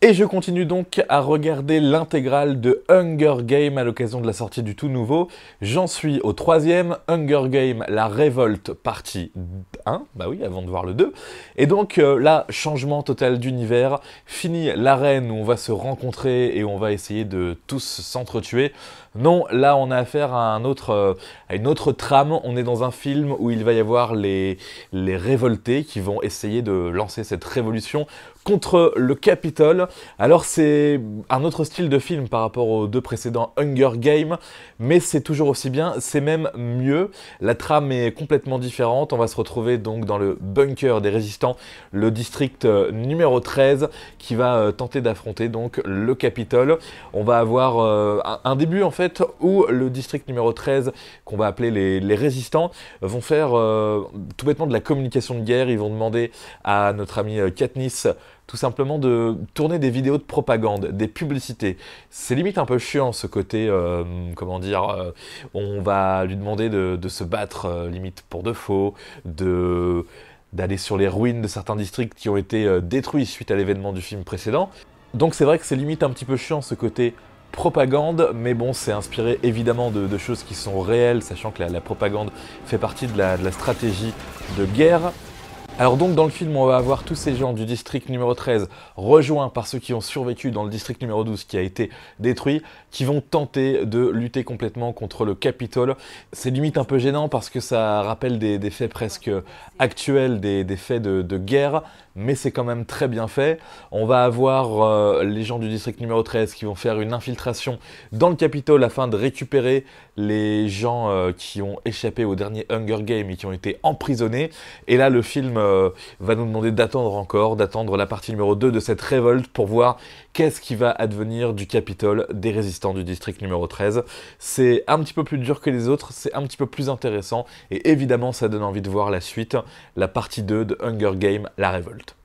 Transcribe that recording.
Et je continue donc à regarder l'intégrale de Hunger Game à l'occasion de la sortie du tout nouveau. J'en suis au troisième, Hunger Game, la révolte, partie bah oui, avant de voir le 2. Et donc euh, là, changement total d'univers, fini l'arène où on va se rencontrer et on va essayer de tous s'entretuer. Non, là on a affaire à, un autre, euh, à une autre trame, on est dans un film où il va y avoir les, les révoltés qui vont essayer de lancer cette révolution contre le Capitole. Alors c'est un autre style de film par rapport aux deux précédents Hunger Games, mais c'est toujours aussi bien, c'est même mieux. La trame est complètement différente, on va se retrouver donc dans le bunker des résistants, le district euh, numéro 13 qui va euh, tenter d'affronter donc le Capitole. On va avoir euh, un début en fait où le district numéro 13 qu'on va appeler les, les, résistants vont faire tout bêtement de la communication de guerre. Ils vont demander à notre ami Katniss tout simplement de tourner des vidéos de propagande, des publicités. C'est limite un peu chiant ce côté, euh, comment dire, euh, on va lui demander de, se battre euh, limite pour de faux, de d'aller sur les ruines de certains districts qui ont été détruits suite à l'événement du film précédent. Donc c'est vrai que c'est limite un petit peu chiant ce côté propagande, mais bon, c'est inspiré évidemment de, choses qui sont réelles, sachant que la, propagande fait partie de la stratégie de guerre. Alors donc dans le film, on va avoir tous ces gens du district numéro 13 rejoints par ceux qui ont survécu dans le district numéro 12 qui a été détruit, qui vont tenter de lutter complètement contre le Capitole. C'est limite un peu gênant parce que ça rappelle des, faits presque actuels, des, faits de, guerre, mais c'est quand même très bien fait. On va avoir euh, les gens du district numéro 13 qui vont faire une infiltration dans le Capitole afin de récupérer les gens euh, qui ont échappé au dernier Hunger Game et qui ont été emprisonnés. Et là, le film euh, va nous demander d'attendre encore, d'attendre la partie numéro 2 de cette révolte pour voir qu'est-ce qui va advenir du Capitole des résistants du district numéro 13. C'est un petit peu plus dur que les autres, c'est un petit peu plus intéressant et évidemment ça donne envie de voir la suite, la partie 2 de Hunger Game, la révolte.